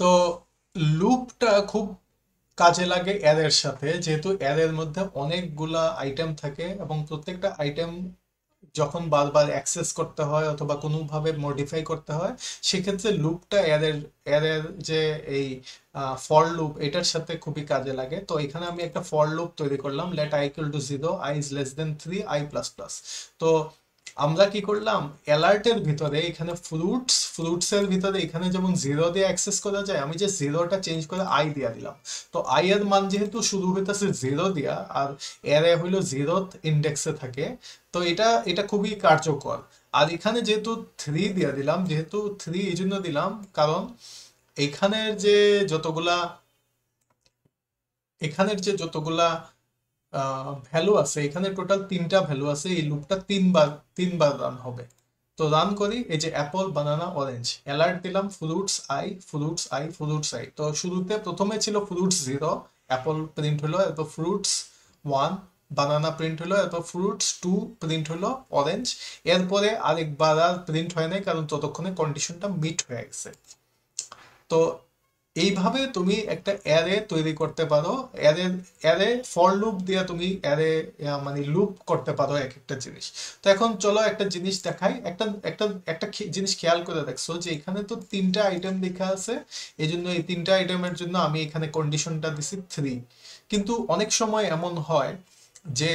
তো লুপটা খুব কাজে লাগে অ্যাদের সাথে যেহেতু অ্যাদের মধ্যে অনেকগুলা আইটেম থাকে এবং প্রত্যেকটা আইটেম যখন বারবার অ্যাক্সেস করতে হয় অথবা কোনোভাবে মডিফাই করতে হয় সেক্ষেত্রে লুপটা অ্যারের অ্যারের যে এই ফল লুপ এটার সাথে খুবই কাজে লাগে তো এখানে আমি একটা ফল লুপ তৈরি করলাম let I equal to zero I is less than three I plus plus তো আমরা কি করলাম অ্যালার্টের ভিতরে এখানে ফ্রুটস ফ্রুটসের ভিতরে এখানে যেমন জিরো দিয়ে অ্যাক্সেস করা যায় আমি যে জিরোটা চেঞ্জ করে আই দিয়া দিলাম তো আই এর মান যেহেতু শুরু হইতেছে জিরো দিয়া আর অ্যারে হইলো জিরো ইন্ডেক্সে থাকে তো এটা এটা খুবই কার্যকর আর এখানে যেহেতু থ্রি দিয়া দিলাম যেহেতু থ্রি এই জন্য দিলাম কারণ এখানের যে যতগুলা এখানের যে যতগুলা ভ্যালু আছে এখানে টোটাল তিনটা ভ্যালু আছে এই লুপটা তিনবার তিনবার রান হবে তো রান করি এই যে অ্যাপল বানানা অরেঞ্জ অ্যালার্ট দিলাম fruits I fruits I fruits I তো শুরুতে প্রথমে ছিল ফ্রুটস জিরো অ্যাপল প্রিন্ট হলো এরপর ফ্রুটস ওয়ান বানানা প্রিন্ট হলো এরপর ফ্রুটস টু প্রিন্ট হলো অরেঞ্জ এরপরে আরেকবার আর প্রিন্ট হয় নাই কারণ ততক্ষণে কন্ডিশনটা মিট হয়ে গেছে তো এইভাবে তুমি একটা অ্যারে তৈরি করতে পারো অ্যারে অ্যারে ফর লুপ দিয়ে তুমি অ্যারে মানে লুপ করতে পারো এক একটা জিনিস তো এখন চলো একটা জিনিস দেখাই একটা একটা একটা জিনিস খেয়াল করে দেখছো যে এখানে তো তিনটা আইটেম লেখা আছে এই জন্য এই তিনটা আইটেমের জন্য আমি এখানে কন্ডিশনটা দিছি থ্রি কিন্তু অনেক সময় এমন হয় যে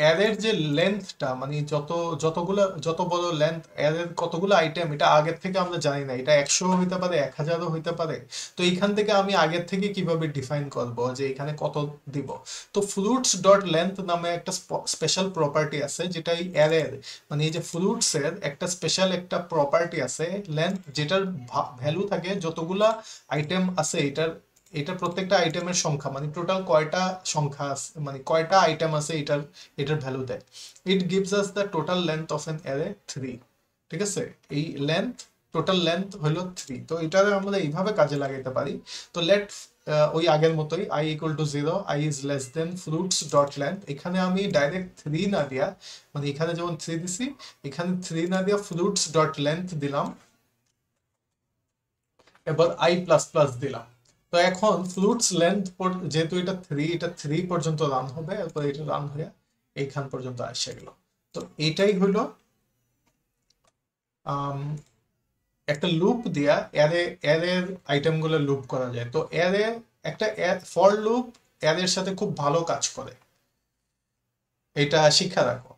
অ্যারের যে লেন্থটা মানে যত যতগুলো যত বড় লেন্থ অ্যারের কতগুলো আইটেম এটা আগের থেকে আমরা জানি না এটা একশো হইতে পারে এক হাজারও হইতে পারে তো এইখান থেকে আমি আগের থেকে কিভাবে ডিফাইন করব যে এখানে কত দিব তো ফ্রুটস ডট লেন্থ নামে একটা স্পেশাল প্রপার্টি আছে যেটা এই অ্যারের মানে এই যে ফ্রুটসের একটা স্পেশাল একটা প্রপার্টি আছে লেন্থ যেটার ভ্যালু থাকে যতগুলা আইটেম আছে এটার এটা প্রত্যেকটা আইটেমের সংখ্যা মানে টোটাল কয়টা সংখ্যা আছে মানে কয়টা আইটেম আছে এটার এটার ভ্যালু দেয় it gives us the total length of an array three ঠিক আছে এই লেন্থ টোটাল লেন্থ হলো থ্রি তো এটা আমরা এইভাবে কাজে লাগাইতে পারি তো লেট ওই আগের মতোই I equal to zero I is less than fruits dot length এখানে আমি ডাইরেক্ট থ্রি না দিয়া মানে এখানে যেমন থ্রি দিছি এখানে থ্রি না দিয়া ফ্রুটস ডট লেন্থ দিলাম এবার আই প্লাস প্লাস দিলাম তো এখন ফ্লুটস লেন্থ যেহেতু এটা থ্রি এটা থ্রি পর্যন্ত রান হবে এরপর এটা রান হয়ে এইখান পর্যন্ত আসে গেল তো এটাই হইল একটা লুপ দিয়া অ্যারে অ্যারের আইটেমগুলো লুপ করা যায় তো অ্যারে একটা ফর লুপ অ্যারের সাথে খুব ভালো কাজ করে এটা শিক্ষা রাখো